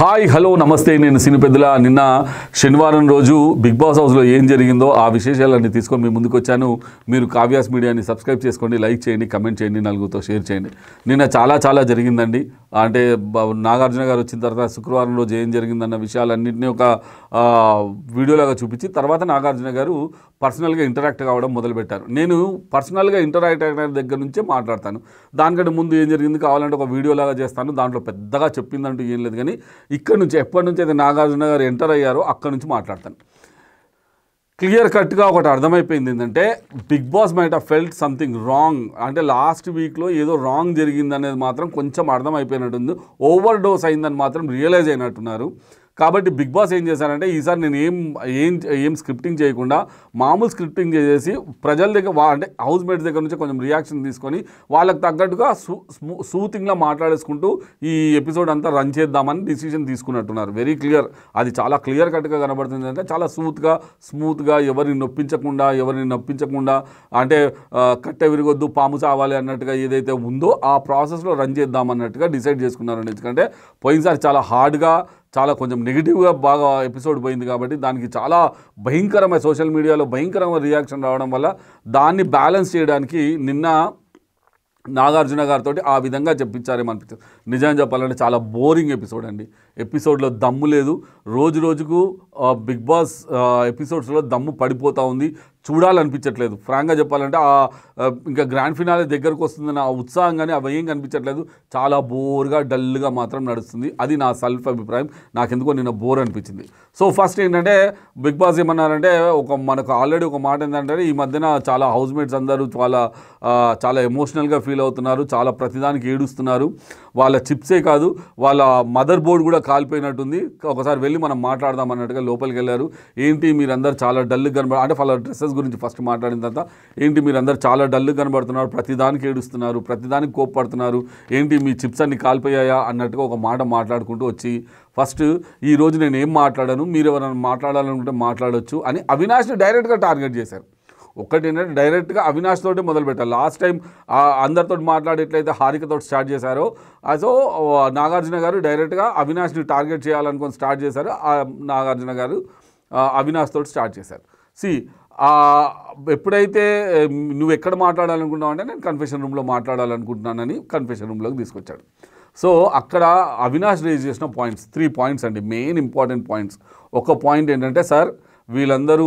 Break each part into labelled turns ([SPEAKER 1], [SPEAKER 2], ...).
[SPEAKER 1] hi hello నమస్తే నేను పెద్దల నిన్న శనివారం రోజు బిగ్ బాస్ హౌస్లో ఏం జరిగిందో ఆ విశేషాలన్నీ తీసుకొని మీ ముందుకు వచ్చాను మీరు కావ్యాస్ మీడియాని సబ్స్క్రైబ్ చేసుకోండి లైక్ చేయండి కమెంట్ చేయండి నలుగురితో షేర్ చేయండి నిన్న చాలా చాలా జరిగిందండి అంటే నాగార్జున గారు వచ్చిన తర్వాత శుక్రవారం రోజు ఏం జరిగిందన్న విషయాలన్నింటినీ ఒక వీడియోలాగా చూపించి తర్వాత నాగార్జున గారు పర్సనల్గా ఇంటరాక్ట్ కావడం మొదలుపెట్టారు నేను పర్సనల్గా ఇంటరాక్ట్ అయిన దగ్గర నుంచే మాట్లాడతాను దానికంటే ముందు ఏం జరిగింది కావాలంటే ఒక వీడియోలాగా చేస్తాను దాంట్లో పెద్దగా చెప్పిందంటూ ఏం లేదు కానీ ఇక్కడ నుంచి ఎప్పటి నుంచి అయితే నాగార్జున గారు ఎంటర్ అయ్యారో అక్కడ నుంచి మాట్లాడతాను క్లియర్ కట్గా ఒకటి అర్థమైపోయింది ఏంటంటే Bigg Boss might have felt something wrong అంటే లాస్ట్ వీక్లో ఏదో రాంగ్ జరిగిందనేది మాత్రం కొంచెం అర్థమైపోయినట్టుంది ఓవర్ డోస్ అయిందని మాత్రం రియలైజ్ అయినట్టున్నారు కాబట్టి బిగ్ బాస్ ఏం చేశారంటే ఈసారి నేను ఏం ఏం ఏం స్క్రిప్టింగ్ చేయకుండా మామూలు స్క్రిప్టింగ్ చేసేసి ప్రజల దగ్గర అంటే హౌస్ మేట్స్ దగ్గర నుంచి కొంచెం రియాక్షన్ తీసుకొని వాళ్ళకి తగ్గట్టుగా సూ సూతింగ్లా మాట్లాడేసుకుంటూ ఈ ఎపిసోడ్ అంతా రన్ చేద్దామని డిసిషన్ తీసుకున్నట్టున్నారు వెరీ క్లియర్ అది చాలా క్లియర్ కట్గా కనబడుతుంది అంటే చాలా స్మూత్గా స్మూత్గా ఎవరిని నొప్పించకుండా ఎవరిని నొప్పించకుండా అంటే కట్టె విరగొద్దు పాము చావాలి అన్నట్టుగా ఏదైతే ఉందో ఆ ప్రాసెస్లో రన్ చేద్దామన్నట్టుగా డిసైడ్ చేసుకున్నారండి ఎందుకంటే పోయినసారి చాలా హార్డ్గా చాలా కొంచెం నెగిటివ్గా బాగా ఎపిసోడ్ పోయింది కాబట్టి దానికి చాలా భయంకరమైన సోషల్ మీడియాలో భయంకరమైన రియాక్షన్ రావడం వల్ల దాన్ని బ్యాలెన్స్ చేయడానికి నిన్న నాగార్జున గారితో ఆ విధంగా చెప్పించారేమో అనిపించింది నిజం చెప్పాలంటే చాలా బోరింగ్ ఎపిసోడ్ అండి ఎపిసోడ్లో దమ్ము లేదు రోజు రోజుకు బిగ్ బాస్ ఎపిసోడ్స్లో దమ్ము పడిపోతూ ఉంది చూడాలనిపించట్లేదు ఫ్రాంక్గా చెప్పాలంటే ఆ ఇంకా గ్రాండ్ ఫినాలే దగ్గరకు వస్తుందన్న ఆ ఉత్సాహం కానీ అవి ఏం కనిపించట్లేదు చాలా బోర్గా డల్గా మాత్రం నడుస్తుంది అది నా సెల్ఫ్ అభిప్రాయం నాకెందుకో నిన్న బోర్ అనిపించింది సో ఫస్ట్ ఏంటంటే బిగ్ బాస్ ఏమన్నారంటే ఒక మనకు ఆల్రెడీ ఒక మాట ఏంటంటే ఈ మధ్యన చాలా హౌస్ మేట్స్ అందరూ చాలా చాలా ఎమోషనల్గా ఫీల్ అవుతున్నారు చాలా ప్రతిదానికి ఏడుస్తున్నారు వాళ్ళ చిప్సే కాదు వాళ్ళ మదర్ బోర్డు కూడా కాలిపోయినట్టుంది ఒకసారి వెళ్ళి మనం మాట్లాడదాం అన్నట్టుగా లోపలికి వెళ్ళారు ఏంటి మీరందరూ చాలా డల్గా కనబడ అంటే వాళ్ళ డ్రెస్సెస్ కాంగ్రెస్ గురించి ఫస్ట్ మాట్లాడిన తర్వాత ఏంటి మీరు అందరు చాలా డల్ కనబడుతున్నారు ప్రతిదానికి ఏడుస్తున్నారు ప్రతిదానికి కోప్పడుతున్నారు ఏంటి మీ చిప్స్ అన్ని కాలిపోయాయా అన్నట్టుగా ఒక మాట మాట్లాడుకుంటూ వచ్చి ఫస్ట్ ఈ రోజు నేను ఏం మాట్లాడాను మీరు ఎవరైనా మాట్లాడాలనుకుంటే మాట్లాడవచ్చు అని అవినాష్ని డైరెక్ట్గా టార్గెట్ చేశారు ఒకటి ఏంటంటే డైరెక్ట్గా అవినాష్ తోటి మొదలు పెట్టారు లాస్ట్ టైం అందరితో మాట్లాడి ఎట్లయితే హారికతో స్టార్ట్ చేశారో సో నాగార్జున గారు డైరెక్ట్గా అవినాష్ని టార్గెట్ చేయాలనుకొని స్టార్ట్ చేశారు నాగార్జున గారు అవినాష్ తోటి స్టార్ట్ చేశారు సి ఎప్పుడైతే నువ్వు ఎక్కడ మాట్లాడాలనుకున్నావు అంటే నేను కన్ఫెషన్ రూమ్లో మాట్లాడాలనుకుంటున్నానని కన్ఫెషన్ రూమ్లోకి తీసుకొచ్చాడు సో అక్కడ అవినాష్ రేజ్ చేసిన పాయింట్స్ త్రీ పాయింట్స్ అండి మెయిన్ ఇంపార్టెంట్ పాయింట్స్ ఒక పాయింట్ ఏంటంటే సార్ వీళ్ళందరూ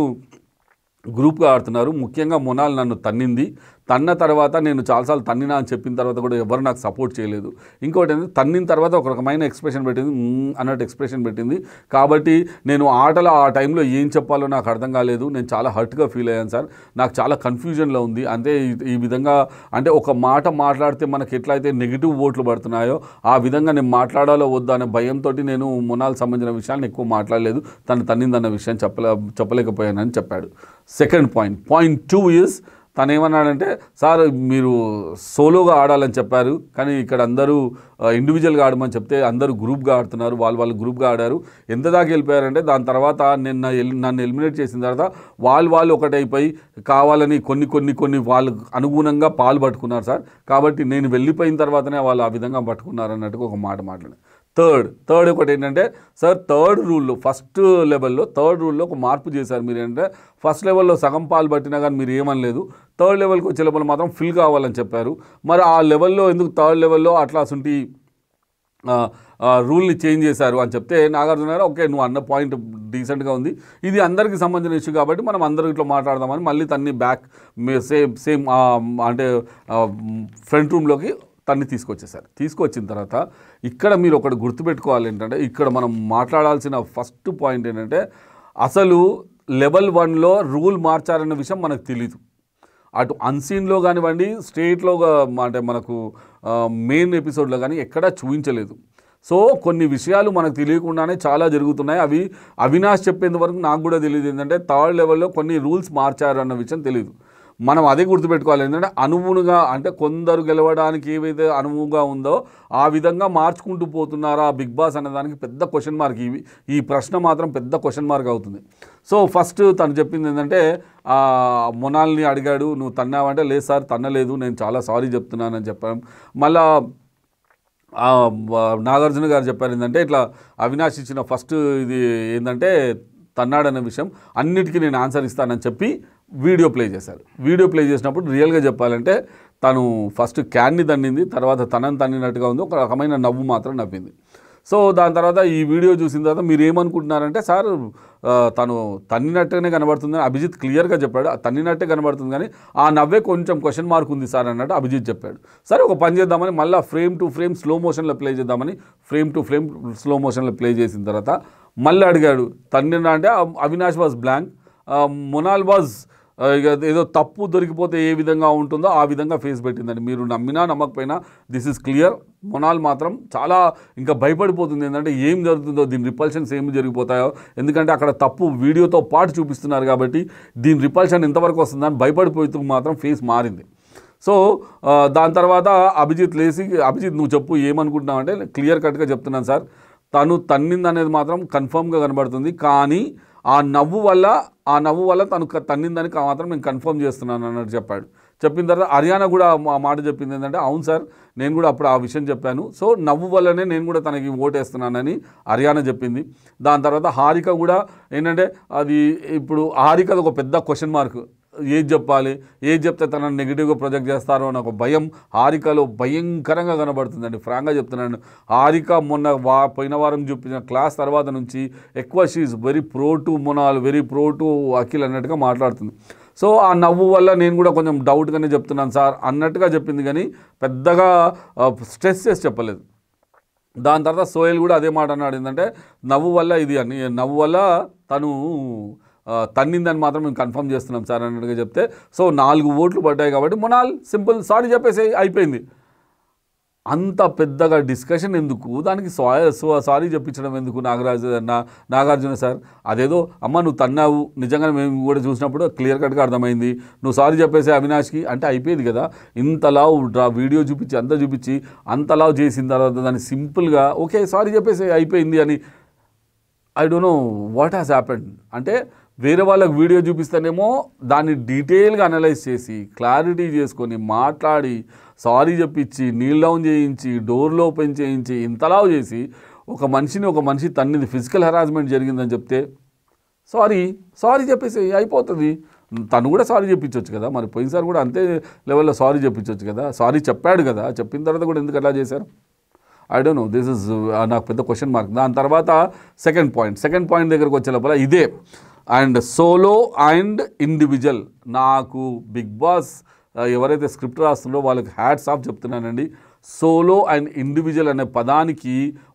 [SPEAKER 1] గ్రూప్గా ఆడుతున్నారు ముఖ్యంగా మొనాల్ నన్ను తన్నింది తన్న తర్వాత నేను చాలాసార్లు తన్నినా అని చెప్పిన తర్వాత కూడా ఎవరు నాకు సపోర్ట్ చేయలేదు ఇంకోటి ఏంటి తన్నిన తర్వాత ఒక రకమైన ఎక్స్ప్రెషన్ పెట్టింది అన్నట్టు ఎక్స్ప్రెషన్ పెట్టింది కాబట్టి నేను ఆటలు ఆ టైంలో ఏం చెప్పాలో నాకు అర్థం కాలేదు నేను చాలా హర్ట్గా ఫీల్ అయ్యాను సార్ నాకు చాలా కన్ఫ్యూజన్లో ఉంది అంటే ఈ విధంగా అంటే ఒక మాట మాట్లాడితే మనకి ఎట్లయితే నెగిటివ్ ఓట్లు పడుతున్నాయో ఆ విధంగా నేను మాట్లాడాలో వద్దా అనే భయంతో నేను మునాలకు సంబంధించిన విషయాన్ని ఎక్కువ మాట్లాడలేదు తను తన్నిందన్న విషయం చెప్పలే చెప్పలేకపోయానని చెప్పాడు second point point two is తను ఏమన్నాడంటే సార్ మీరు సోలోగా ఆడాలని చెప్పారు కానీ ఇక్కడ అందరూ ఇండివిజువల్గా ఆడమని చెప్తే అందరూ గ్రూప్గా ఆడుతున్నారు వాళ్ళు వాళ్ళు గ్రూప్గా ఆడారు ఎంత దాకా వెళ్ళిపోయారంటే దాని తర్వాత నేను నన్ను ఎలిమినేట్ చేసిన తర్వాత వాళ్ళు వాళ్ళు ఒకటైపోయి కావాలని కొన్ని కొన్ని కొన్ని వాళ్ళు అనుగుణంగా పాలు పట్టుకున్నారు సార్ కాబట్టి నేను వెళ్ళిపోయిన తర్వాతనే వాళ్ళు ఆ విధంగా పట్టుకున్నారు అన్నట్టుగా ఒక మాట మాట్లాడాను థర్డ్ థర్డ్ ఒకటి ఏంటంటే సార్ థర్డ్ రూల్లో ఫస్ట్ లెవెల్లో థర్డ్ రూల్లో ఒక మార్పు చేశారు మీరు ఏంటంటే ఫస్ట్ లెవెల్లో సగం పాలు పట్టినా కానీ మీరు ఏమనలేదు థర్డ్ లెవెల్కి వచ్చే లెవెల్ మాత్రం ఫిల్ కావాలని చెప్పారు మరి ఆ లెవెల్లో ఎందుకు థర్డ్ లెవెల్లో అట్లా అసంటి రూల్ని చేంజ్ చేశారు అని చెప్తే నాగార్జున గారు ఓకే నువ్వు అన్న పాయింట్ డీసెంట్గా ఉంది ఇది అందరికీ సంబంధించిన ఇష్యూ కాబట్టి మనం అందరూ ఇట్లా మాట్లాడదామని మళ్ళీ తన్ని బ్యాక్ సేమ్ సేమ్ అంటే ఫ్రంట్ రూమ్లోకి తన్ని తీసుకొచ్చేసారు తీసుకొచ్చిన తర్వాత ఇక్కడ మీరు ఒకటి గుర్తుపెట్టుకోవాలి ఏంటంటే ఇక్కడ మనం మాట్లాడాల్సిన ఫస్ట్ పాయింట్ ఏంటంటే అసలు లెవెల్ వన్లో రూల్ మార్చారన్న విషయం మనకు తెలీదు అటు అన్సీన్లో కానివ్వండి స్టేట్లో అంటే మనకు మెయిన్ ఎపిసోడ్లో కానీ ఎక్కడా చూపించలేదు సో కొన్ని విషయాలు మనకు తెలియకుండానే చాలా జరుగుతున్నాయి అవి అవినాష్ చెప్పేంత వరకు నాకు కూడా తెలియదు ఏంటంటే థర్డ్ లెవెల్లో కొన్ని రూల్స్ మార్చారు అన్న విషయం తెలియదు మనం అదే గుర్తుపెట్టుకోవాలి ఎందుకంటే అనువునుగా అంటే కొందరు గెలవడానికి ఏవైతే అనువుగా ఉందో ఆ విధంగా మార్చుకుంటూ పోతున్నారా బిగ్ బాస్ అనేదానికి పెద్ద క్వశ్చన్ మార్క్ ఇవి ఈ ప్రశ్న మాత్రం పెద్ద క్వశ్చన్ మార్క్ అవుతుంది సో ఫస్ట్ తను చెప్పింది ఏంటంటే మొనాల్ని అడిగాడు నువ్వు తన్నావంటే లేదు సార్ తన్నలేదు నేను చాలా సారీ చెప్తున్నానని చెప్పాను మళ్ళా నాగార్జున గారు చెప్పారు ఏంటంటే ఇట్లా అవినాష్ ఇచ్చిన ఫస్ట్ ఇది ఏంటంటే తన్నాడనే విషయం అన్నిటికీ నేను ఆన్సర్ ఇస్తానని చెప్పి వీడియో ప్లే చేశారు వీడియో ప్లే చేసినప్పుడు రియల్గా చెప్పాలంటే తను ఫస్ట్ క్యాన్ని తన్నింది తర్వాత తనని తన్నినట్టుగా ఉంది ఒక రకమైన నవ్వు మాత్రం నవ్వింది సో దాని తర్వాత ఈ వీడియో చూసిన తర్వాత మీరు ఏమనుకుంటున్నారంటే సార్ తను తన్నినట్టుగానే కనబడుతుందని అభిజిత్ క్లియర్గా చెప్పాడు తన్నినట్టే కనబడుతుంది కానీ ఆ నవ్వే కొంచెం క్వశ్చన్ మార్క్ ఉంది సార్ అన్నట్టు అభిజిత్ చెప్పాడు సరే ఒక పని చేద్దామని మళ్ళీ ఫ్రేమ్ టు ఫ్రేమ్ స్లో మోషన్లో ప్లే చేద్దామని ఫ్రేమ్ టు ఫ్రేమ్ స్లో మోషన్లో ప్లే చేసిన తర్వాత మళ్ళీ అడిగాడు తన్నిన అంటే Avinash was blank Monal was ఇక ఏదో తప్పు దొరికిపోతే ఏ విధంగా ఉంటుందో ఆ విధంగా ఫేస్ పెట్టిందండి మీరు నమ్మినా నమ్మకపోయినా దిస్ ఇస్ క్లియర్ మొనాల్ మాత్రం చాలా ఇంకా భయపడిపోతుంది ఏంటంటే ఏం జరుగుతుందో దీని రిపల్షన్స్ ఏమి జరిగిపోతాయో ఎందుకంటే అక్కడ తప్పు వీడియోతో పాటు చూపిస్తున్నారు కాబట్టి దీని రిపల్షన్ ఎంతవరకు వస్తుందని భయపడిపోతూ మాత్రం ఫేస్ మారింది సో దాని తర్వాత అభిజిత్ లేసి అభిజిత్ నువ్వు చెప్పు ఏమనుకుంటున్నావు అంటే క్లియర్ కట్గా చెప్తున్నాను సార్ తను తన్నిందనేది మాత్రం కన్ఫర్మ్గా కనబడుతుంది కానీ ఆ నవ్వు వల్ల ఆ నవ్వు వల్ల తను తన్నిందని మాత్రం నేను కన్ఫర్మ్ చేస్తున్నాను అన్నట్టు చెప్పాడు చెప్పిన తర్వాత హర్యానా కూడా ఆ మాట చెప్పింది ఏంటంటే అవును సార్ నేను కూడా అప్పుడు ఆ విషయం చెప్పాను సో నవ్వు వల్లనే నేను కూడా తనకి ఓటేస్తున్నానని హర్యానా చెప్పింది దాని తర్వాత హారిక కూడా ఏంటంటే అది ఇప్పుడు హారిక అది ఒక పెద్ద క్వశ్చన్ మార్క్ ఏది చెప్పాలి ఏది చెప్తే తనని నెగిటివ్గా ప్రొజెక్ట్ చేస్తారో అని ఒక భయం హారికలో భయంకరంగా కనబడుతుందండి ఫ్రాంక్గా చెప్తున్నాను హారిక మొన్న వా పోయిన వారం చూపించిన క్లాస్ తర్వాత నుంచి ఎక్కువ she very pro to Monal very pro to Akhil అన్నట్టుగా మాట్లాడుతుంది సో ఆ నవ్వు వల్ల నేను కూడా కొంచెం డౌట్గానే చెప్తున్నాను సార్ అన్నట్టుగా చెప్పింది కానీ పెద్దగా స్ట్రెస్ చేసి చెప్పలేదు దాని తర్వాత సోయల్ కూడా అదే మాట అన్నాడు ఏంటంటే నవ్వు వల్ల ఇది అని నవ్వు వల్ల తను తన్నిందని మాత్రం మేము కన్ఫర్మ్ చేస్తున్నాం సార్ అన్నట్టుగా చెప్తే సో నాలుగు ఓట్లు పడ్డాయి కాబట్టి మొనాల్ సింపుల్ సారీ చెప్పేసి అయిపోయింది అంత పెద్దగా డిస్కషన్ ఎందుకు దానికి సారీ చెప్పించడం ఎందుకు నాగరాజ నాగార్జున సార్ అదేదో అమ్మ నువ్వు తన్నావు నిజంగా మేము కూడా చూసినప్పుడు క్లియర్ కట్గా అర్థమైంది నువ్వు సారీ చెప్పేసి అవినాష్కి అంటే అయిపోయింది కదా ఇంతలా వీడియో చూపించి అంతా చూపించి అంతలా చేసిన తర్వాత దాన్ని సింపుల్గా ఓకే సారీ చెప్పేసి అయిపోయింది అని I don't know what has happened అంటే వేరే వాళ్ళకు వీడియో చూపిస్తేనేమో దాన్ని డీటెయిల్గా అనలైజ్ చేసి క్లారిటీ చేసుకొని మాట్లాడి సారీ చెప్పించి నీల్ డౌన్ చేయించి డోర్లు ఓపెన్ చేయించి ఇంతలా చేసి ఒక మనిషిని ఒక మనిషి తన్నిది ఫిజికల్ హెరాస్మెంట్ జరిగిందని చెప్తే సారీ సారీ చెప్పేసి అయిపోతుంది తను కూడా సారీ చెప్పించవచ్చు కదా మరి పోయినసారి కూడా అంతే లెవెల్లో సారీ చెప్పించవచ్చు కదా సారీ చెప్పాడు కదా చెప్పిన తర్వాత కూడా ఎందుకు అలా చేశారు I don't know this is నాకు పెద్ద క్వశ్చన్ మార్క్ దాని తర్వాత సెకండ్ పాయింట్ సెకండ్ పాయింట్ దగ్గరకు వచ్చే లోపల ఇదే అండ్ సోలో అండ్ ఇండివిజువల్ నాకు బిగ్ బాస్ ఎవరైతే స్క్రిప్ట్ రాస్తున్నారో వాళ్ళకి హ్యాట్స్ ఆఫ్ చెప్తున్నానండి సోలో అండ్ ఇండివిజువల్ అనే పదానికి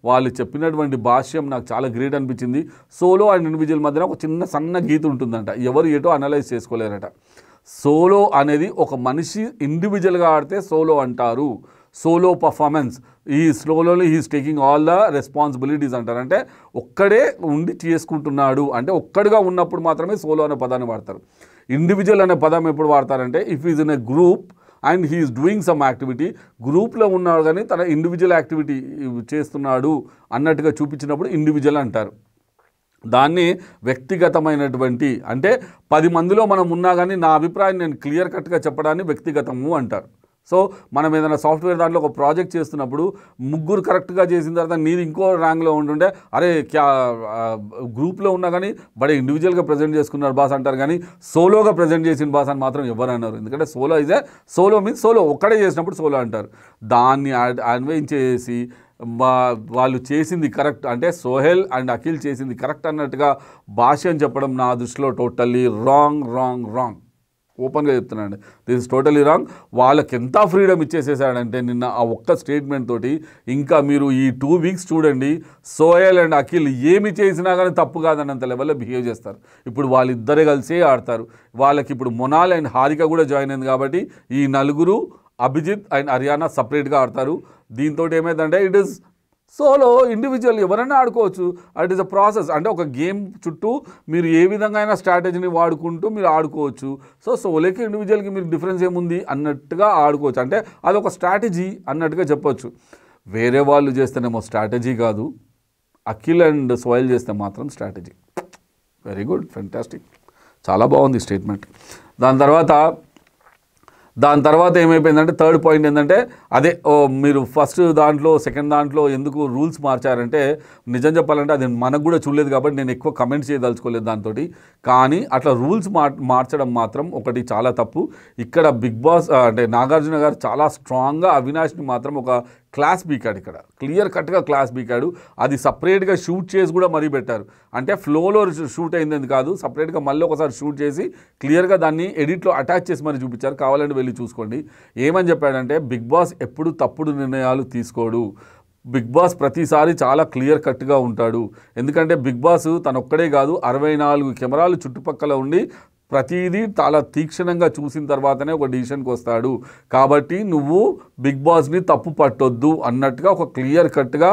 [SPEAKER 1] వాళ్ళు చెప్పినటువంటి భాష్యం నాకు చాలా గ్రేట్ అనిపించింది సోలో అండ్ ఇండివిజువల్ మధ్యన ఒక చిన్న సన్న గీత ఉంటుందంట ఎవరు ఏటో అనలైజ్ చేసుకోలేరట సోలో అనేది ఒక మనిషి ఇండివిజువల్గా ఆడితే సోలో అంటారు సోలో పర్ఫార్మెన్స్ ఈ స్లోలో he's taking all the responsibilities అంటారు అంటే ఒక్కడే ఉండి చేసుకుంటున్నాడు అంటే ఒక్కడుగా ఉన్నప్పుడు మాత్రమే సోలో అనే పదాన్ని వాడతారు ఇండివిజువల్ అనే పదం ఎప్పుడు వాడతారంటే if is in a group and he's doing some activity గ్రూప్లో ఉన్నాడు కానీ తన ఇండివిజువల్ యాక్టివిటీ చేస్తున్నాడు అన్నట్టుగా చూపించినప్పుడు ఇండివిజువల్ అంటారు దాన్ని వ్యక్తిగతమైనటువంటి అంటే పది మందిలో మనం ఉన్నా కానీ నా అభిప్రాయం నేను క్లియర్ కట్గా చెప్పడాన్ని వ్యక్తిగతము అంటారు సో మనం ఏదైనా సాఫ్ట్వేర్ దాంట్లో ఒక ప్రాజెక్ట్ చేస్తున్నప్పుడు ముగ్గురు కరెక్ట్గా చేసిన తర్వాత నీది ఇంకో ర్యాంక్లో ఉంటుంటే అరే క్యా గ్రూప్లో ఉన్నా కానీ బట్ ఇండివిజువల్గా ప్రజెంట్ చేసుకున్నారు బాస్ అంటారు కానీ సోలోగా ప్రజెంట్ చేసిన బాస్ అని మాత్రం ఎవరు అన్నారు ఎందుకంటే సోలో ఇదే సోలో మీన్స్ సోలో ఒక్కడే చేసినప్పుడు సోలో అంటారు దాన్ని అన్వయించేసి వాళ్ళు చేసింది కరెక్ట్ అంటే సోహెల్ అండ్ అఖిల్ చేసింది కరెక్ట్ అన్నట్టుగా భాష అని చెప్పడం నా దృష్టిలో టోటల్లీ రాంగ్ రాంగ్ రాంగ్ ఓపెన్గా చెప్తున్నాను దిస్ టోటలీ రాంగ్ వాళ్ళకి ఎంత ఫ్రీడమ్ ఇచ్చేసేసాడంటే నిన్న ఆ ఒక్క స్టేట్మెంట్ తోటి ఇంకా మీరు ఈ టూ వీక్స్ చూడండి సోయల్ అండ్ అఖిల్ ఏమి చేసినా కానీ తప్పు కాదన్నంత లెవెల్లో బిహేవ్ చేస్తారు ఇప్పుడు వాళ్ళిద్దరే కలిసే ఆడతారు వాళ్ళకి ఇప్పుడు మొనాల్ అండ్ హారిక కూడా జాయిన్ అయింది కాబట్టి ఈ నలుగురు అభిజిత్ అండ్ హర్యానా సపరేట్గా ఆడతారు దీంతో ఏమైందంటే ఇట్ ఈస్ సోలో ఇండివిజువల్ ఎవరైనా ఆడుకోవచ్చు అట్ ఈస్ అ ప్రాసెస్ అంటే ఒక గేమ్ చుట్టూ మీరు ఏ విధంగా అయినా స్ట్రాటజీని వాడుకుంటూ మీరు ఆడుకోవచ్చు సో సోలోకి ఇండివిజువల్కి మీరు డిఫరెన్స్ ఏముంది అన్నట్టుగా ఆడుకోవచ్చు అంటే అది ఒక స్ట్రాటజీ అన్నట్టుగా చెప్పొచ్చు వేరే వాళ్ళు చేస్తేనేమో స్ట్రాటజీ కాదు అఖిల్ అండ్ సోయల్ చేస్తే మాత్రం స్ట్రాటజీ వెరీ గుడ్ ఫెంటాస్టిక్ చాలా బాగుంది స్టేట్మెంట్ దాని తర్వాత దాని తర్వాత ఏమైపోయిందంటే థర్డ్ పాయింట్ ఏంటంటే అదే మీరు ఫస్ట్ దాంట్లో సెకండ్ దాంట్లో ఎందుకు రూల్స్ మార్చారంటే నిజం చెప్పాలంటే అది మనకు కూడా చూడలేదు కాబట్టి నేను ఎక్కువ కమెంట్స్ చేయదలుచుకోలేదు దాంతో కానీ అట్లా రూల్స్ మార్చడం మాత్రం ఒకటి చాలా తప్పు ఇక్కడ బిగ్ బాస్ అంటే నాగార్జున గారు చాలా స్ట్రాంగ్గా అవినాష్ని మాత్రం ఒక క్లాస్ బీకాడు ఇక్కడ క్లియర్ కట్గా క్లాస్ బీకాడు అది సపరేట్గా షూట్ చేసి కూడా మరీ పెట్టారు అంటే ఫ్లోలో షూట్ అయిందని కాదు సపరేట్గా మళ్ళీ ఒకసారి షూట్ చేసి క్లియర్గా దాన్ని ఎడిట్లో అటాచ్ చేసి మరీ చూపించారు కావాలంటే వెళ్ళి చూసుకోండి ఏమని చెప్పాడంటే బిగ్ బాస్ ఎప్పుడు తప్పుడు నిర్ణయాలు తీసుకోడు బిగ్ బాస్ ప్రతిసారి చాలా క్లియర్ కట్గా ఉంటాడు ఎందుకంటే బిగ్ బాస్ తనొక్కడే కాదు అరవై నాలుగు కెమెరాలు చుట్టుపక్కల ఉండి ప్రతిదీ చాలా తీక్షణంగా చూసిన తర్వాతనే ఒక డిసిషన్కి వస్తాడు కాబట్టి నువ్వు బిగ్ బాస్ని తప్పు పట్టొద్దు అన్నట్టుగా ఒక క్లియర్ కట్గా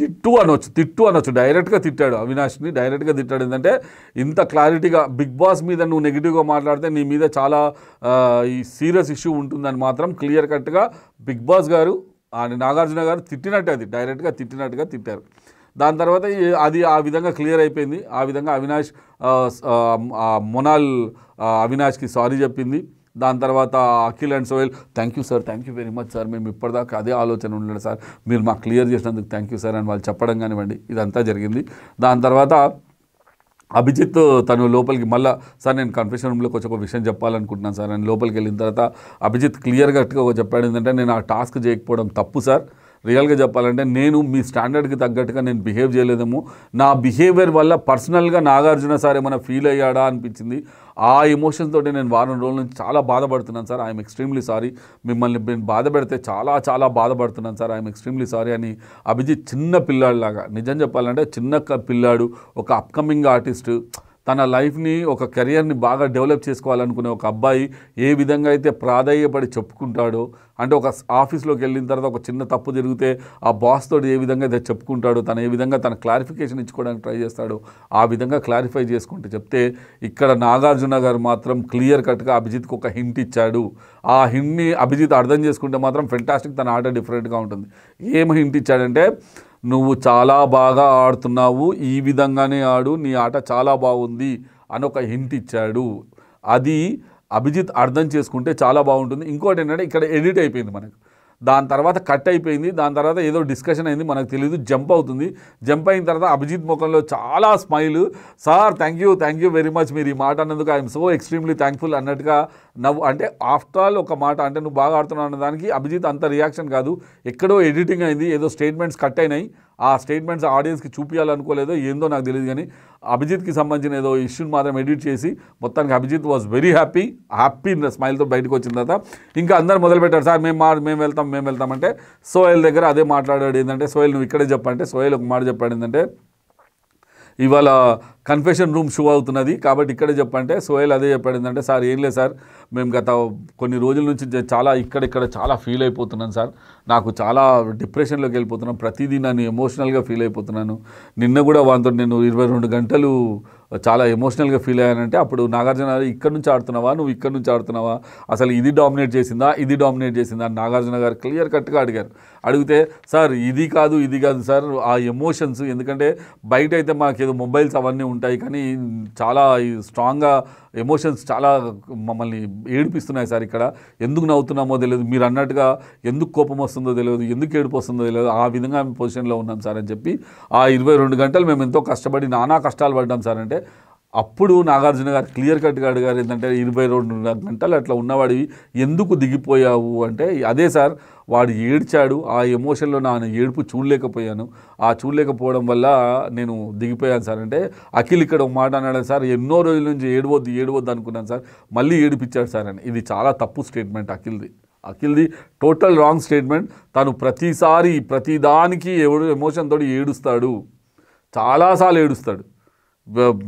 [SPEAKER 1] తిట్టు అనొచ్చు తిట్టు అనొచ్చు డైరెక్ట్గా తిట్టాడు అవినాష్ని డైరెక్ట్గా తిట్టాడు ఏంటంటే ఇంత క్లారిటీగా బిగ్ బాస్ మీద నువ్వు నెగిటివ్గా మాట్లాడితే నీ మీద చాలా ఈ సీరియస్ ఇష్యూ ఉంటుందని మాత్రం క్లియర్ కట్గా బిగ్ బాస్ గారు ఆయన నాగార్జున గారు తిట్టినట్టు అది డైరెక్ట్గా తిట్టినట్టుగా తిట్టారు దాని తర్వాత అది ఆ విధంగా క్లియర్ అయిపోయింది ఆ విధంగా అవినాష్ మొనాల్ అవినాష్కి సారీ చెప్పింది దాని తర్వాత Akhil and Sohel thank you sir thank you very much sir మేము ఇప్పటిదాకా అదే ఆలోచన ఉండలేదు సార్ మీరు మాకు క్లియర్ చేసినందుకు థ్యాంక్ యూ సార్ అని వాళ్ళు చెప్పడం కానివ్వండి ఇదంతా జరిగింది దాని తర్వాత అభిజిత్ తను లోపలికి మళ్ళీ సార్ నేను కన్ఫెషన్ రూమ్లోకి వచ్చి ఒక విషయం చెప్పాలనుకుంటున్నాను సార్ అని లోపలికి వెళ్ళిన తర్వాత అభిజిత్ క్లియర్ ఒక చెప్పాడు ఏంటంటే నేను ఆ టాస్క్ చేయకపోవడం తప్పు సార్ రియల్గా చెప్పాలంటే నేను మీ స్టాండర్డ్కి తగ్గట్టుగా నేను బిహేవ్ చేయలేదేమో నా బిహేవియర్ వల్ల పర్సనల్గా నాగార్జున సార్ ఏమైనా ఫీల్ అయ్యాడా అనిపించింది ఆ ఎమోషన్స్ తోటి నేను వారం రోజుల నుంచి చాలా బాధపడుతున్నాను సార్ ఐఎమ్ ఎక్స్ట్రీమ్లీ సారీ మిమ్మల్ని నేను బాధ పెడితే చాలా చాలా బాధపడుతున్నాను సార్ ఐఎమ్ ఎక్స్ట్రీమ్లీ సారీ అని అభిజిత్ చిన్న పిల్లాడిలాగా నిజం చెప్పాలంటే చిన్న పిల్లాడు ఒక అప్కమింగ్ ఆర్టిస్టు తన లైఫ్ని ఒక కెరియర్ని బాగా డెవలప్ చేసుకోవాలనుకునే ఒక అబ్బాయి ఏ విధంగా అయితే ప్రాధాన్యపడి చెప్పుకుంటాడో అంటే ఒక ఆఫీస్లోకి వెళ్ళిన తర్వాత ఒక చిన్న తప్పు జరిగితే ఆ బాస్ తోటి ఏ విధంగా అయితే చెప్పుకుంటాడో తను ఏ విధంగా తన క్లారిఫికేషన్ ఇచ్చుకోవడానికి ట్రై చేస్తాడో ఆ విధంగా క్లారిఫై చేసుకుంటూ చెప్తే ఇక్కడ నాగార్జున గారు మాత్రం క్లియర్ కట్గా అభిజిత్కి ఒక హింట్ ఇచ్చాడు ఆ హింట్ని అభిజిత్ అర్థం చేసుకుంటే మాత్రం ఫెంటాస్టిక్ తన ఆట డిఫరెంట్గా ఉంటుంది ఏం హింట్ ఇచ్చాడంటే నువ్వు చాలా బాగా ఆడుతున్నావు ఈ విధంగానే ఆడు నీ ఆట చాలా బాగుంది అని ఒక హింట్ ఇచ్చాడు అది అభిజిత్ అర్థం చేసుకుంటే చాలా బాగుంటుంది ఇంకోటి ఏంటంటే ఇక్కడ ఎడిట్ అయిపోయింది మనకు దాని తర్వాత కట్ అయిపోయింది దాని తర్వాత ఏదో డిస్కషన్ అయింది మనకు తెలియదు జంప్ అవుతుంది జంప్ అయిన తర్వాత అభిజిత్ ముఖంలో చాలా smile sir thank you thank you very much మీరు ఈ మాట అన్నందుకు ఐఎమ్ సో ఎక్స్ట్రీమ్లీ థ్యాంక్ఫుల్ అన్నట్టుగా నవ్వు అంటే ఆఫ్టర్ ఆల్ ఒక మాట అంటే నువ్వు బాగా ఆడుతున్నావు అన్న దానికి అభిజిత్ అంత రియాక్షన్ కాదు ఎక్కడో ఎడిటింగ్ అయింది ఏదో స్టేట్మెంట్స్ కట్ అయినాయి ఆ స్టేట్మెంట్స్ ఆడియన్స్కి చూపించాలనుకోలేదో ఏందో నాకు తెలియదు కానీ అభిజిత్కి సంబంధించిన ఏదో ఇష్యూని మాత్రం ఎడిట్ చేసి మొత్తానికి Abhijeet was very happy happy స్మైల్తో బయటకు వచ్చిన తర్వాత ఇంకా అందరు మొదలుపెట్టారు సార్ మేము మా మేము వెళ్తాం మేము వెళ్తామంటే సోయల్ దగ్గర అదే మాట్లాడాడు ఏంటంటే సోయల్ నువ్వు ఇక్కడే చెప్పంటే సోయల్ ఒక మాట చెప్పాడు ఏంటంటే ఇవాళ కన్ఫెషన్ రూమ్ షో అవుతున్నది కాబట్టి ఇక్కడే చెప్పంటే సోహెల్ అదే చెప్పాడు ఏంటంటే సార్ ఏం లేదు సార్ మేము గత కొన్ని రోజుల నుంచి చాలా ఇక్కడిక్కడ చాలా ఫీల్ అయిపోతున్నాను సార్ నాకు చాలా డిప్రెషన్లోకి వెళ్ళిపోతున్నాను ప్రతిదీ నన్ను ఎమోషనల్గా ఫీల్ అయిపోతున్నాను నిన్న కూడా వాంతో నేను ఇరవై రెండు గంటలు చాలా ఎమోషనల్గా ఫీల్ అయ్యానంటే అప్పుడు నాగార్జున ఇక్కడ నుంచి ఆడుతున్నావా నువ్వు ఇక్కడ నుంచి ఆడుతున్నావా అసలు ఇది డామినేట్ చేసిందా ఇది డామినేట్ చేసిందా నాగార్జున గారు క్లియర్ కట్గా అడిగారు అడిగితే సార్ ఇది కాదు ఇది కాదు సార్ ఆ ఎమోషన్స్ ఎందుకంటే బయట అయితే మాకు ఏదో మొబైల్స్ అవన్నీ ఉంటాయి కానీ చాలా స్ట్రాంగ్గా ఎమోషన్స్ చాలా మమ్మల్ని ఏడిపిస్తున్నాయి సార్ ఇక్కడ ఎందుకు నవ్వుతున్నామో తెలియదు మీరు అన్నట్టుగా ఎందుకు కోపం వస్తుందో తెలియదు ఎందుకు ఏడుపు వస్తుందో తెలియదు ఆ విధంగా పొజిషన్లో ఉన్నాం సార్ అని చెప్పి ఆ ఇరవై రెండు గంటలు మేము ఎంతో కష్టపడి నానా కష్టాలు పడ్డాం సార్ అంటే అప్పుడు నాగార్జున గారు క్లియర్ కట్గా అడిగారు ఏంటంటే ఇరవై రెండు గంటలు అట్లా ఉన్నవాడివి ఎందుకు దిగిపోయావు అంటే అదే సార్ వాడు ఏడ్చాడు ఆ ఎమోషన్లో నా ఏడుపు చూడలేకపోయాను ఆ చూడలేకపోవడం వల్ల నేను దిగిపోయాను సార్ అంటే అఖిల్ ఇక్కడ ఒక మాట అన్నాడు సార్ ఎన్నో రోజుల నుంచి ఏడవద్దు ఏడవద్దు అనుకున్నాను సార్ మళ్ళీ ఏడిపించాడు సార్ అని ఇది చాలా తప్పు స్టేట్మెంట్ అఖిల్ది అఖిల్ది టోటల్ రాంగ్ స్టేట్మెంట్ తను ప్రతిసారి ప్రతిదానికి ఎవడు ఎమోషన్తో ఏడుస్తాడు చాలాసార్లు ఏడుస్తాడు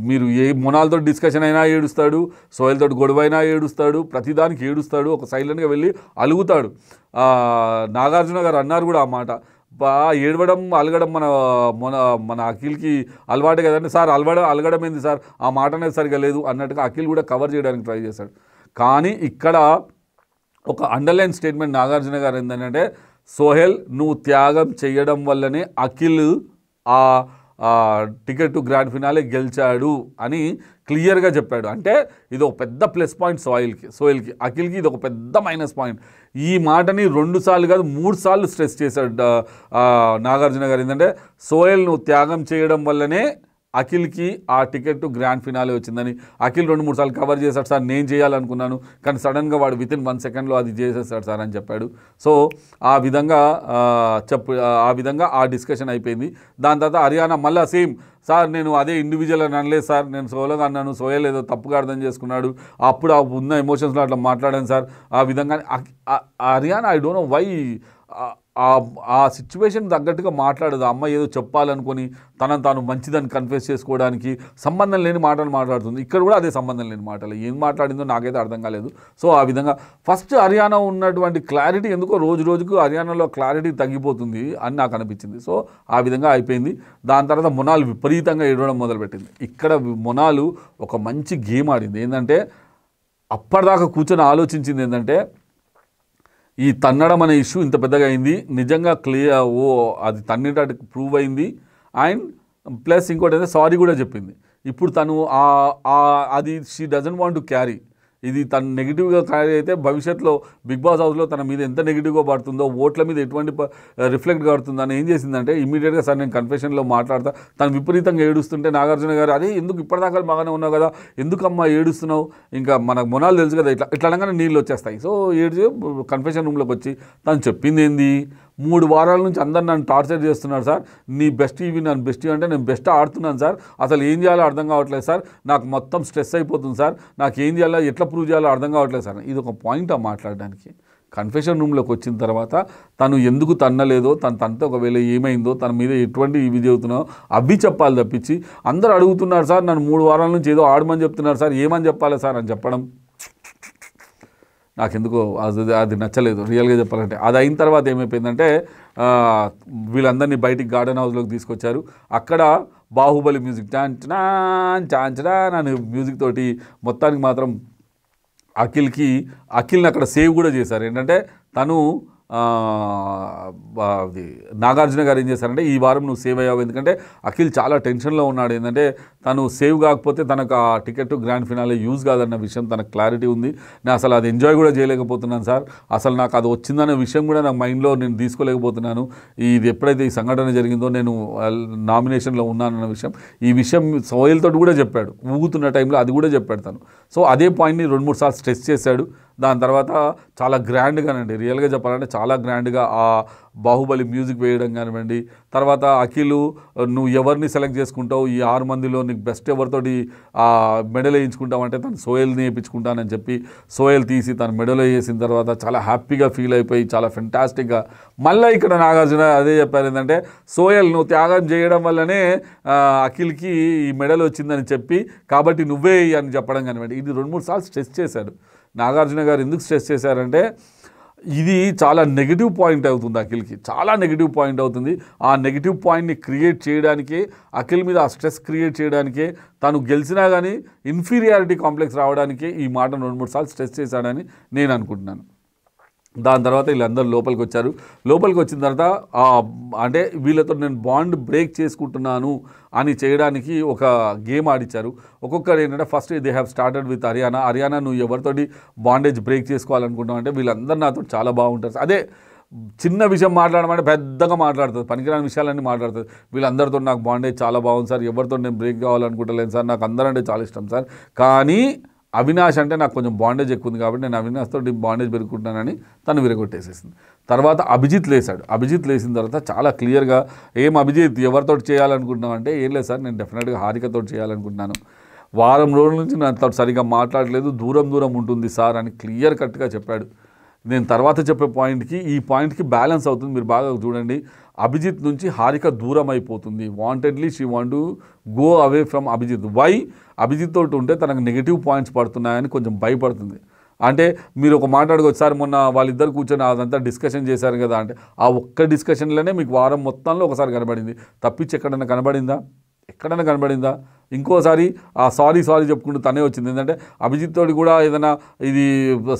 [SPEAKER 1] మీరు ఏ మొనాలతో డిస్కషన్ అయినా ఏడుస్తాడు సోయల్తో గొడవ అయినా ఏడుస్తాడు ప్రతిదానికి ఏడుస్తాడు ఒక సైలెంట్గా వెళ్ళి అలుగుతాడు నాగార్జున గారు అన్నారు కూడా ఆ మాట ఏడవడం అలగడం మన మన మన అఖిల్కి అలవాటు కదండి సార్ అలవడం అలగడం ఏంది సార్ ఆ మాట అనేది సరిగా లేదు అన్నట్టుగా అఖిల్ కూడా కవర్ చేయడానికి ట్రై చేశాడు కానీ ఇక్కడ ఒక అండర్లైన్ స్టేట్మెంట్ నాగార్జున గారు ఏంటంటే సోహెల్ నువ్వు త్యాగం చేయడం వల్లనే అఖిల్ ఆ టికెట్ టు గ్రాండ్ ఫినాలే గెలిచాడు అని క్లియర్గా చెప్పాడు అంటే ఇది ఒక పెద్ద ప్లస్ పాయింట్ సోయిల్కి సోయిల్కి అఖిల్కి ఇది ఒక పెద్ద మైనస్ పాయింట్ ఈ మాటని రెండు సార్లు కాదు మూడు సార్లు స్ట్రెస్ చేశాడు నాగార్జున గారు ఏంటంటే సోయల్ను త్యాగం చేయడం వల్లనే అఖిల్కి ఆ టికెట్ గ్రాండ్ ఫినాలే వచ్చిందని అఖిల్ రెండు మూడు సార్లు కవర్ చేశాడు సార్ నేను చేయాలనుకున్నాను కానీ సడన్గా వాడు వితిన్ వన్ సెకండ్లో అది చేసేసాడు సార్ అని చెప్పాడు సో ఆ విధంగా చెప్పు ఆ విధంగా ఆ డిస్కషన్ అయిపోయింది దాని తర్వాత హర్యానా మళ్ళీ సేమ్ సార్ నేను అదే ఇండివిజువల్ అని అనలేదు సార్ నేను సోలోగా అన్నాను సోయలేదో తప్పుగా అర్థం చేసుకున్నాడు అప్పుడు ఉన్న ఎమోషన్స్లో అట్లా మాట్లాడాను సార్ ఆ విధంగా Haryana I don't know why ఆ సిచ్యువేషన్ తగ్గట్టుగా మాట్లాడదు అమ్మాయి ఏదో చెప్పాలనుకొని తనను తాను మంచిదని కన్ఫ్యూస్ చేసుకోవడానికి సంబంధం లేని మాటలు మాట్లాడుతుంది ఇక్కడ కూడా అదే సంబంధం లేని మాటలు ఏం మాట్లాడిందో నాకైతే అర్థం కాలేదు సో ఆ విధంగా ఫస్ట్ హర్యానా ఉన్నటువంటి క్లారిటీ ఎందుకో రోజు రోజుకు హర్యానాలో క్లారిటీ తగ్గిపోతుంది అని నాకు అనిపించింది సో ఆ విధంగా అయిపోయింది దాని తర్వాత మొనాలు విపరీతంగా ఏడవడం మొదలుపెట్టింది ఇక్కడ మొనాలు ఒక మంచి గేమ్ ఆడింది ఏంటంటే అప్పటిదాకా కూర్చొని ఆలోచించింది ఏంటంటే ఈ తన్నడం అనే ఇష్యూ ఇంత పెద్దగా అయింది నిజంగా క్లియర్ ఓ అది తన్నిటానికి ప్రూవ్ అయింది అండ్ ప్లస్ ఇంకోటి అయితే సారీ కూడా చెప్పింది ఇప్పుడు తను అది she doesn't want to carry ఇది తను నెగిటివ్గా తయారైతే భవిష్యత్తులో బిగ్ బాస్ హౌస్లో తన మీద ఎంత నెగిటివ్గా పడుతుందో ఓట్ల మీద ఎటువంటి రిఫ్లెక్ట్ కడుతుందో అని ఏం చేసిందంటే ఇమీడియట్గా సార్ నేను కన్ఫెషన్లో మాట్లాడతా తను విపరీతంగా ఏడుస్తుంటే నాగార్జున గారు అదే ఎందుకు ఇప్పటిదాకా బాగానే ఉన్నావు కదా ఎందుకమ్మా ఏడుస్తున్నావు ఇంకా మనకు మొనాలు తెలుసు కదా ఇట్లా ఇట్లా అనగానే నీళ్ళు వచ్చేస్తాయి సో ఏడు కన్ఫెషన్ రూమ్లోకి వచ్చి తను చెప్పింది ఏంది మూడు వారాల నుంచి అందరు నన్ను టార్చర్ చేస్తున్నారు సార్ నీ బెస్ట్ ఇవి నన్ను బెస్ట్ అంటే నేను బెస్ట్ ఆడుతున్నాను సార్ అసలు ఏం చేయాలో అర్థం కావట్లేదు సార్ నాకు మొత్తం స్ట్రెస్ అయిపోతుంది సార్ నాకు ఏం చేయాలో ఎట్లా ప్రూవ్ చేయాలో అర్థం కావట్లేదు సార్ ఇది ఒక పాయింట్ ఆ మాట్లాడడానికి కన్ఫెషన్ రూమ్లోకి వచ్చిన తర్వాత తను ఎందుకు తన్నలేదో తన తనతో ఒకవేళ ఏమైందో తన మీద ఎటువంటి ఇవి చెబుతున్నాయో అవి చెప్పాలి తప్పించి అందరూ అడుగుతున్నారు సార్ నన్ను మూడు వారాల నుంచి ఏదో ఆడమని చెప్తున్నారు సార్ ఏమని చెప్పాలి సార్ అని చెప్పడం నాకు ఎందుకో అది అది నచ్చలేదు రియల్గా చెప్పాలంటే అది అయిన తర్వాత ఏమైపోయిందంటే వీళ్ళందరినీ బయటికి గార్డెన్ హౌస్లోకి తీసుకొచ్చారు అక్కడ బాహుబలి మ్యూజిక్ చాంచనా చాంచనా నన్ను మ్యూజిక్ తోటి మొత్తానికి మాత్రం అఖిల్కి అఖిల్ని అక్కడ సేవ్ కూడా చేశారు ఏంటంటే తను అది నాగార్జున గారు ఏం చేశారంటే ఈ వారం నువ్వు సేవ్ అయ్యావు ఎందుకంటే అఖిల్ చాలా టెన్షన్లో ఉన్నాడు ఏంటంటే తను సేవ్ కాకపోతే తనకు ఆ టికెట్ గ్రాండ్ ఫినాలే యూజ్ కాదన్న విషయం తనకు క్లారిటీ ఉంది నేను అసలు అది ఎంజాయ్ కూడా చేయలేకపోతున్నాను సార్ అసలు నాకు అది వచ్చిందనే విషయం కూడా నా మైండ్లో నేను తీసుకోలేకపోతున్నాను ఇది ఎప్పుడైతే ఈ సంఘటన జరిగిందో నేను నామినేషన్లో ఉన్నానన్న విషయం ఈ విషయం సోయల్తో కూడా చెప్పాడు ఊగుతున్న టైంలో అది కూడా చెప్పాడు తను సో అదే పాయింట్ని రెండు మూడు సార్లు స్ట్రెస్ చేశాడు దాని తర్వాత చాలా గ్రాండ్గానండి రియల్గా చెప్పాలంటే చాలా గ్రాండ్గా ఆ బాహుబలి మ్యూజిక్ వేయడం కానివ్వండి తర్వాత అఖిలు నువ్వు ఎవరిని సెలెక్ట్ చేసుకుంటావు ఈ ఆరు మందిలో నీకు బెస్ట్ ఎవరితోటి ఆ మెడల్ వేయించుకుంటావు అంటే తను సోయల్ని వేయించుకుంటానని చెప్పి సోయల్ తీసి తను మెడల్ వేసిన తర్వాత చాలా హ్యాపీగా ఫీల్ అయిపోయి చాలా ఫెంటాస్టిక్గా మళ్ళీ ఇక్కడ నాగార్జున అదే చెప్పారు ఏంటంటే సోయల్ నువ్వు త్యాగం చేయడం వల్లనే అఖిల్కి ఈ మెడల్ వచ్చిందని చెప్పి కాబట్టి నువ్వే అని చెప్పడం కానివ్వండి ఇది రెండు మూడు సార్లు స్ట్రెస్ చేశాడు నాగార్జున గారు ఎందుకు స్ట్రెస్ చేశారంటే ఇది చాలా నెగిటివ్ పాయింట్ అవుతుంది అఖిల్కి చాలా నెగిటివ్ పాయింట్ అవుతుంది ఆ నెగిటివ్ పాయింట్ని క్రియేట్ చేయడానికి అఖిల్ మీద ఆ స్ట్రెస్ క్రియేట్ చేయడానికి తను గెలిచినా కానీ ఇన్ఫీరియారిటీ కాంప్లెక్స్ రావడానికి ఈ మాట రెండు మూడు సార్లు స్ట్రెస్ చేశాడని నేను అనుకుంటున్నాను దాని తర్వాత వీళ్ళందరూ లోపలికి వచ్చారు లోపలికి వచ్చిన తర్వాత అంటే వీళ్ళతో నేను బాండ్ బ్రేక్ చేసుకుంటున్నాను అని చేయడానికి ఒక గేమ్ ఆడిచ్చారు ఒక్కొక్కరు ఏంటంటే first they have started with Haryana Haryana నువ్వు ఎవరితోటి బాండేజ్ బ్రేక్ చేసుకోవాలనుకుంటున్నావు అంటే వీళ్ళందరూ నాతో చాలా బాగుంటారు అదే చిన్న విషయం మాట్లాడమంటే పెద్దగా మాట్లాడుతుంది పనికిరాని విషయాలన్నీ మాట్లాడుతుంది వీళ్ళందరితో నాకు బాండేజ్ చాలా బాగుంది సార్ ఎవరితో నేను బ్రేక్ కావాలనుకుంటలేను సార్ నాకు అంటే చాలా ఇష్టం సార్ కానీ అవినాష్ అంటే నాకు కొంచెం బాండేజ్ ఎక్కువ ఉంది కాబట్టి నేను అవినాష్ తోటి బాండేజ్ పెరుగుకుంటున్నానని తను విరగొట్టేసేసింది తర్వాత అభిజిత్ లేశాడు అభిజిత్ లేసిన తర్వాత చాలా క్లియర్గా ఏం అభిజిత్ ఎవరితో చేయాలనుకుంటున్నావు అంటే ఏం లేదు సార్ నేను డెఫినెట్గా హారికతో చేయాలనుకుంటున్నాను వారం రోజుల నుంచి నాతో సరిగా మాట్లాడలేదు దూరం దూరం ఉంటుంది సార్ అని క్లియర్ కట్గా చెప్పాడు నేను తర్వాత చెప్పే పాయింట్కి ఈ పాయింట్కి బ్యాలెన్స్ అవుతుంది మీరు బాగా చూడండి అభిజిత్ నుంచి హారిక దూరం అయిపోతుంది wantedly she want go away from Abhijeet why Abhijeet తోటి ఉంటే తనకు నెగిటివ్ పాయింట్స్ పడుతున్నాయని కొంచెం భయపడుతుంది అంటే మీరు ఒక మాట్లాడుకోవచ్చు సార్ మొన్న వాళ్ళిద్దరు కూర్చొని అదంతా డిస్కషన్ చేశారు కదా అంటే ఆ ఒక్క డిస్కషన్లోనే మీకు వారం మొత్తంలో ఒకసారి కనబడింది తప్పించి ఎక్కడైనా కనబడిందా ఎక్కడైనా కనబడిందా ఇంకోసారి ఆ సారీ సారీ చెప్పుకుంటూ తనే వచ్చింది ఏంటంటే అభిజిత్ తోటి కూడా ఏదైనా ఇది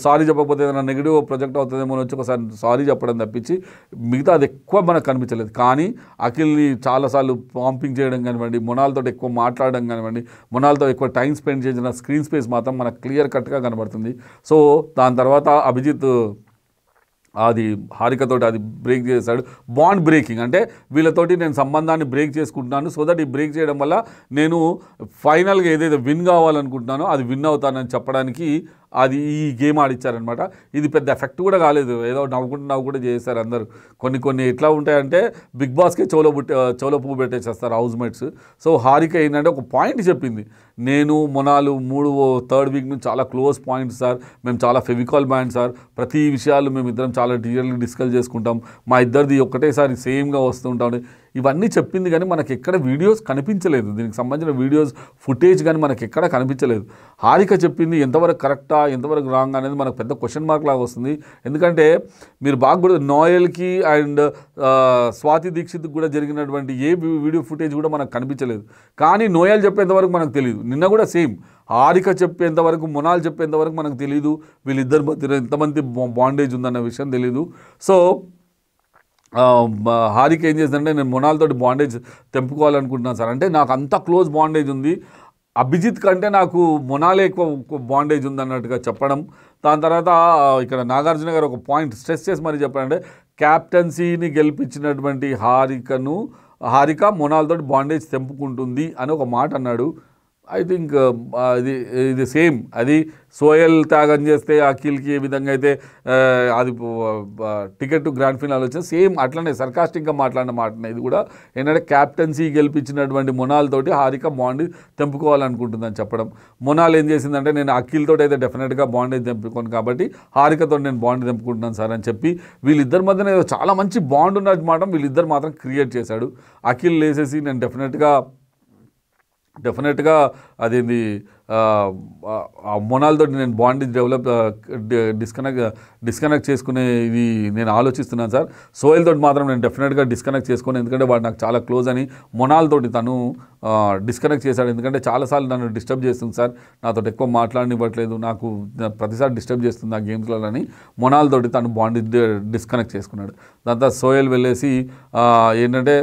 [SPEAKER 1] సారీ చెప్పకపోతే ఏదైనా నెగిటివ్ ప్రొజెక్ట్ అవుతుందేమో అని వచ్చి ఒకసారి సారీ చెప్పడం తప్పించి మిగతా అది ఎక్కువ మనకు కనిపించలేదు కానీ అఖిల్ని చాలాసార్లు పాంపింగ్ చేయడం కానివ్వండి మునాలతో ఎక్కువ మాట్లాడడం కానివ్వండి మునాలతో ఎక్కువ టైం స్పెండ్ చేసిన స్క్రీన్ స్పేస్ మాత్రం మనకు క్లియర్ కట్గా కనబడుతుంది సో దాని తర్వాత అభిజిత్ అది హారికతోటి అది బ్రేక్ చేశాడు బాండ్ బ్రేకింగ్ అంటే వీళ్ళతోటి నేను సంబంధాన్ని బ్రేక్ చేసుకుంటున్నాను సో దట్ ఈ బ్రేక్ చేయడం వల్ల నేను ఫైనల్గా ఏదైతే విన్ కావాలనుకుంటున్నానో అది విన్ అవుతానని చెప్పడానికి అది ఈ గేమ్ ఆడిచ్చారనమాట ఇది పెద్ద ఎఫెక్ట్ కూడా కాలేదు ఏదో నవ్వుకుంటూ నవ్వుకుంటూ చేశారు అందరు కొన్ని కొన్ని ఎట్లా ఉంటాయంటే బిగ్ బాస్కే చోలో బుట్టే చోలో పువ్వు పెట్టేసేస్తారు హౌస్ మేట్స్ సో హారిక ఏంటంటే ఒక పాయింట్ చెప్పింది నేను మొనాలు మూడు థర్డ్ వీక్ నుంచి చాలా క్లోజ్ పాయింట్స్ సార్ మేము చాలా ఫెవికాల్ బ్యాండ్ సార్ ప్రతి విషయాలు మేము ఇద్దరం చాలా డీటెయిల్గా డిస్కస్ చేసుకుంటాం మా ఇద్దరిది ఒకటేసారి సేమ్గా వస్తుంటాం ఇవన్నీ చెప్పింది కానీ మనకి ఎక్కడ వీడియోస్ కనిపించలేదు దీనికి సంబంధించిన వీడియోస్ ఫుటేజ్ కానీ మనకి ఎక్కడ కనిపించలేదు హారిక చెప్పింది ఎంతవరకు కరెక్టా ఎంతవరకు రాంగ్ అనేది మనకు పెద్ద క్వశ్చన్ మార్క్ లాగా వస్తుంది ఎందుకంటే మీరు బాగా కూడా నోయల్కి అండ్ స్వాతి దీక్షిత్కి కూడా జరిగినటువంటి ఏ వీడియో ఫుటేజ్ కూడా మనకు కనిపించలేదు కానీ నోయల్ చెప్పేంతవరకు మనకు తెలియదు నిన్న కూడా సేమ్ హారిక చెప్పేంతవరకు మునాలు చెప్పేంతవరకు మనకు తెలియదు వీళ్ళిద్దరు మధ్య ఎంతమంది బాండేజ్ ఉందన్న విషయం తెలియదు సో హారిక ఏం చేసిందంటే నేను మొనాల్తోటి బాండేజ్ తెంపుకోవాలనుకుంటున్నాను సార్ అంటే నాకు అంత క్లోజ్ బాండేజ్ ఉంది అభిజిత్ కంటే నాకు మొనాలే ఎక్కువ బాండేజ్ ఉంది అన్నట్టుగా చెప్పడం దాని తర్వాత ఇక్కడ నాగార్జున గారు ఒక పాయింట్ స్ట్రెస్ చేసి మరి చెప్పారంటే క్యాప్టెన్సీని గెలిపించినటువంటి హారికను హారిక మొనాల్తోటి బాండేజ్ తెంపుకుంటుంది అని ఒక మాట అన్నాడు ఐ థింక్ uh, అది ఇది సేమ్ అది సోయల్ త్యాగం చేస్తే అఖిల్కి ఏ విధంగా అయితే uh, అది టికెట్ టు గ్రాండ్ ఫినాల్ వచ్చిన సేమ్ అట్లనే సర్కాస్టిక్గా మాట్లాడిన మాటనే ఇది కూడా ఏంటంటే క్యాప్టెన్సీ గెలిపించినటువంటి మొనాల్తోటి హారిక బాండ్ తెంపుకోవాలనుకుంటుందని చెప్పడం మొనాల్ ఏం చేసిందంటే నేను అఖిల్తో అయితే డెఫినెట్గా బాండ్ అయితే తెంపుకోను కాబట్టి హారికతో నేను బాండ్ తెంపుకుంటున్నాను సార్ అని చెప్పి వీళ్ళిద్దరి మధ్యన చాలా మంచి బాండ్ ఉన్నట్టు మాట వీళ్ళిద్దరు మాత్రం క్రియేట్ చేశాడు అఖిల్ లేసేసి నేను డెఫినెట్గా డెఫినెట్గా అది ఆ మొనాలతో నేను బాండ్ డెవలప్ డిస్కనెక్ట్ డిస్కనెక్ట్ చేసుకునే ఇది నేను ఆలోచిస్తున్నాను సార్ సోయిల్తో మాత్రం నేను డెఫినెట్గా డిస్కనెక్ట్ చేసుకుని ఎందుకంటే వాడు నాకు చాలా క్లోజ్ అని మొనాలతోటి తను డిస్కనెక్ట్ చేశాడు ఎందుకంటే చాలాసార్లు నన్ను డిస్టర్బ్ చేస్తుంది సార్ నాతో ఎక్కువ మాట్లాడనివ్వట్లేదు నాకు ప్రతిసారి డిస్టర్బ్ చేస్తుంది నా గేమ్స్లలోని మొనాలతోటి తను బాండ్ డిస్కనెక్ట్ చేసుకున్నాడు దాని తర్వాత సోయల్ వెళ్ళేసి ఏంటంటే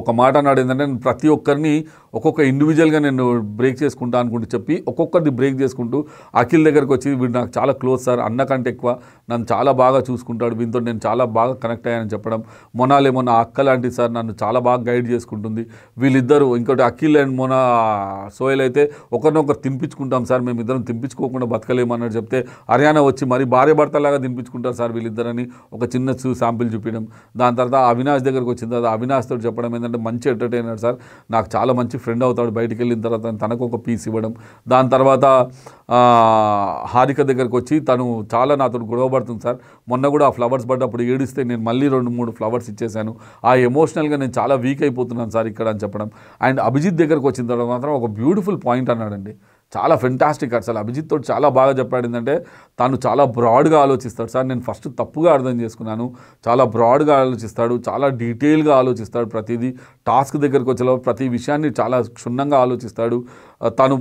[SPEAKER 1] ఒక మాట అన్నాడు ఏంటంటే ప్రతి ఒక్కరిని ఒక్కొక్క ఇండివిజువల్గా నేను బ్రేక్ చేసుకుంటా అనుకుంటూ చెప్పి ఒక్కొక్కరిని బ్రేక్ చేసుకుంటూ అఖిల్ దగ్గరకు వచ్చి వీడు నాకు చాలా క్లోజ్ సార్ అన్న కంటే ఎక్కువ నన్ను చాలా బాగా చూసుకుంటాడు వీంతో నేను చాలా బాగా కనెక్ట్ అయ్యానని చెప్పడం మొనాలే మొన్న అక్క లాంటి సార్ నన్ను చాలా బాగా గైడ్ చేసుకుంటుంది వీళ్ళిద్దరూ ఇంకోటి అఖిల్ అండ్ మొన సోయల్ అయితే ఒకరినొకరు తినిపించుకుంటాం సార్ మేము ఇద్దరం తినిపించుకోకుండా బతకలేమన్నారు చెప్తే హర్యానా వచ్చి మరి భార్య భర్తలాగా తినిపించుకుంటారు సార్ వీళ్ళిద్దరని ఒక చిన్న శాంపిల్ చూపించడం దాని తర్వాత అవినాష్ దగ్గరకు వచ్చిన తర్వాత అవినాష్తో చెప్పడం ఏంటంటే మంచి ఎంటర్టైనర్ సార్ నాకు చాలా మంచి ఫ్రెండ్ అవుతాడు బయటికి వెళ్ళిన తర్వాత తనకు ఒక పీస్ ఇవ్వడం దాని తర్వాత హారిక దగ్గరకు వచ్చి తను చాలా నాతో గొడవపడుతుంది సార్ మొన్న కూడా ఆ ఫ్లవర్స్ పడ్డప్పుడు ఏడిస్తే నేను మళ్ళీ రెండు మూడు ఫ్లవర్స్ ఇచ్చేసాను ఆ ఎమోషనల్గా నేను చాలా వీక్ అయిపోతున్నాను సార్ ఇక్కడ అని చెప్పడం అండ్ అభిజిత్ దగ్గరకు వచ్చిన తర్వాత మాత్రం ఒక బ్యూటిఫుల్ పాయింట్ అన్నాడండి చాలా ఫెంటాస్టిక్ అసలు అభిజిత్ తోటి చాలా బాగా చెప్పాడు ఏంటంటే తాను చాలా బ్రాడ్గా ఆలోచిస్తాడు సార్ నేను ఫస్ట్ తప్పుగా అర్థం చేసుకున్నాను చాలా బ్రాడ్గా ఆలోచిస్తాడు చాలా డీటెయిల్గా ఆలోచిస్తాడు ప్రతిదీ టాస్క్ దగ్గరకు వచ్చేలా ప్రతి విషయాన్ని చాలా క్షుణ్ణంగా ఆలోచిస్తాడు తను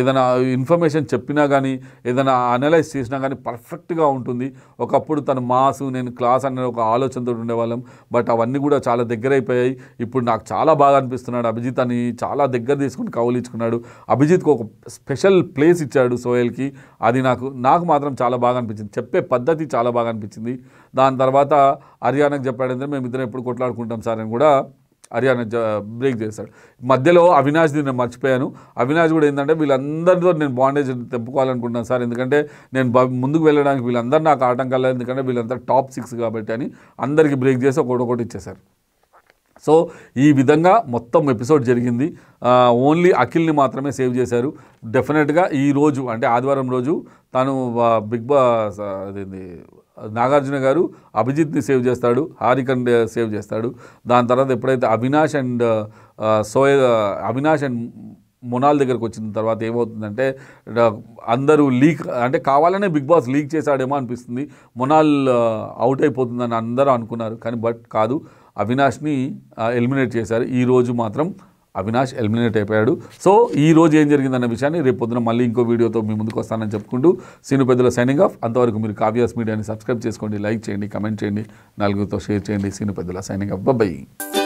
[SPEAKER 1] ఏదైనా ఇన్ఫర్మేషన్ చెప్పినా కానీ ఏదైనా అనలైజ్ చేసినా కానీ పర్ఫెక్ట్గా ఉంటుంది ఒకప్పుడు తను మాస్ నేను క్లాస్ అనే ఒక ఆలోచనతో ఉండేవాళ్ళం బట్ అవన్నీ కూడా చాలా దగ్గర అయిపోయాయి ఇప్పుడు నాకు చాలా బాగా అనిపిస్తున్నాడు అభిజిత్ అని చాలా దగ్గర తీసుకుని కౌలించుకున్నాడు అభిజిత్కి ఒక స్పెషల్ ప్లేస్ ఇచ్చాడు సోయల్కి అది నాకు నాకు మాత్రం చాలా బాగా అనిపించింది చెప్పే పద్ధతి చాలా బాగా అనిపించింది దాని తర్వాత హర్యానాకు చెప్పాడంటే మేము ఇద్దరం ఎప్పుడు కొట్లాడుకుంటాం సార్ అని కూడా అరియాన బ్రేక్ చేశాడు మధ్యలో అవినాష్ నేను మర్చిపోయాను అవినాష్ కూడా ఏంటంటే వీళ్ళందరితో నేను బాండేజ్ తెప్పుకోవాలనుకుంటున్నాను సార్ ఎందుకంటే నేను ముందుకు వెళ్ళడానికి వీళ్ళందరూ నాకు ఆటంకాలు ఎందుకంటే వీళ్ళంతా టాప్ సిక్స్ కాబట్టి అని అందరికీ బ్రేక్ చేసి ఒకటి ఇచ్చేశారు సో ఈ విధంగా మొత్తం ఎపిసోడ్ జరిగింది ఓన్లీ అఖిల్ని మాత్రమే సేవ్ చేశారు డెఫినెట్గా ఈ రోజు అంటే ఆదివారం రోజు తాను బిగ్ బాస్ అదేంది నాగార్జున గారు అభిజిత్ని సేవ్ చేస్తాడు హారికన్ సేవ్ చేస్తాడు దాని తర్వాత ఎప్పుడైతే అవినాష్ అండ్ సోయ అవినాష్ అండ్ మొనాల్ దగ్గరకు వచ్చిన తర్వాత ఏమవుతుందంటే అందరూ లీక్ అంటే కావాలనే బిగ్ బాస్ లీక్ చేశాడేమో అనిపిస్తుంది మొనాల్ అవుట్ అయిపోతుందని అందరూ అనుకున్నారు కానీ బట్ కాదు అవినాష్ని ఎలిమినేట్ చేశారు ఈరోజు మాత్రం అవినాష్ ఎలిమినేట్ అయిపోయాడు సో ఈ రోజు ఏం జరిగిందన్న విషయాన్ని రేపు పొద్దున మళ్ళీ ఇంకో వీడియోతో మీ ముందుకు వస్తానని చెప్పుకుంటూ సీను పెద్దల సైనింగ్ ఆఫ్ అంతవరకు మీరు కావ్యాస్ మీడియాని సబ్స్క్రైబ్ చేసుకోండి లైక్ చేయండి కమెంట్ చేయండి నలుగురితో షేర్ చేయండి సీను పెద్దల సైనింగ్ ఆఫ్ బాయ్